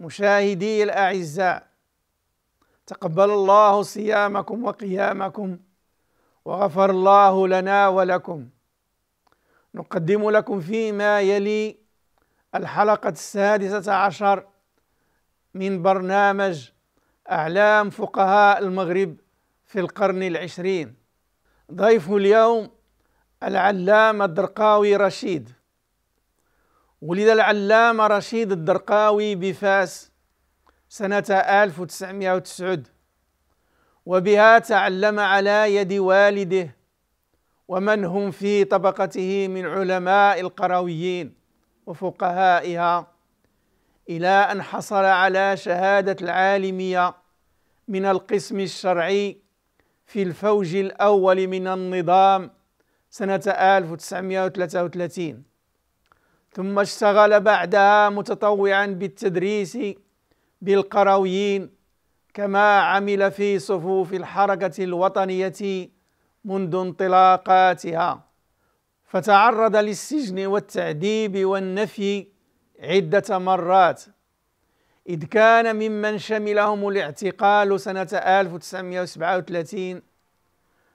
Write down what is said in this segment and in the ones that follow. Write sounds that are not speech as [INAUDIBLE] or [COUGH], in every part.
مشاهدي الاعزاء تقبل الله صيامكم وقيامكم وغفر الله لنا ولكم نقدم لكم فيما يلي الحلقه السادسه عشر من برنامج اعلام فقهاء المغرب في القرن العشرين ضيف اليوم العلامه الدرقاوي رشيد ولد العلامة رشيد الدرقاوي بفاس سنة 1909 وبها تعلم على يد والده ومن هم في طبقته من علماء القرويين وفقهائها إلى أن حصل على شهادة العالمية من القسم الشرعي في الفوج الأول من النظام سنة 1933 ثم اشتغل بعدها متطوعا بالتدريس بالقرويين كما عمل في صفوف الحركة الوطنية منذ انطلاقاتها فتعرض للسجن والتعذيب والنفي عدة مرات إذ كان ممن شملهم الاعتقال سنة 1937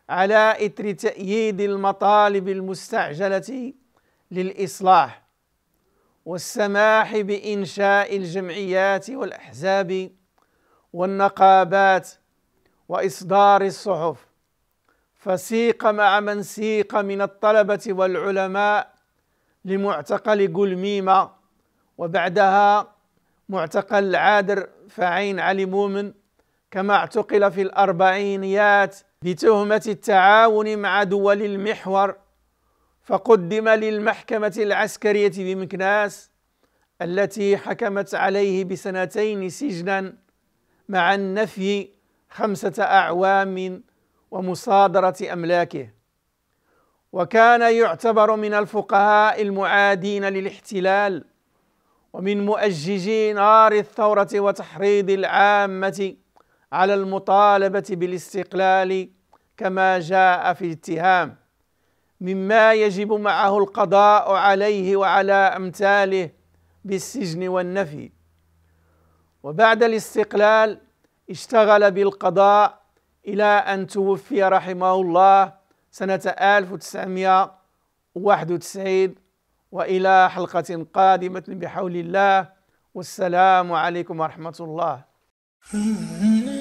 على إثر تأييد المطالب المستعجلة للإصلاح والسماح بإنشاء الجمعيات والأحزاب والنقابات وإصدار الصحف فسيق مع من سيق من الطلبة والعلماء لمعتقل قلميمة وبعدها معتقل عادر فعين علي مومن كما اعتقل في الأربعينيات بتهمة التعاون مع دول المحور فقدم للمحكمة العسكرية بمكناس التي حكمت عليه بسنتين سجنا مع النفي خمسة أعوام ومصادرة أملاكه وكان يعتبر من الفقهاء المعادين للاحتلال ومن مؤججي نار الثورة وتحريض العامة على المطالبة بالاستقلال كما جاء في الاتهام مما يجب معه القضاء عليه وعلى امثاله بالسجن والنفي وبعد الاستقلال اشتغل بالقضاء الى ان توفي رحمه الله سنه 1991 والى حلقه قادمه بحول الله والسلام عليكم ورحمه الله [LAUGHS]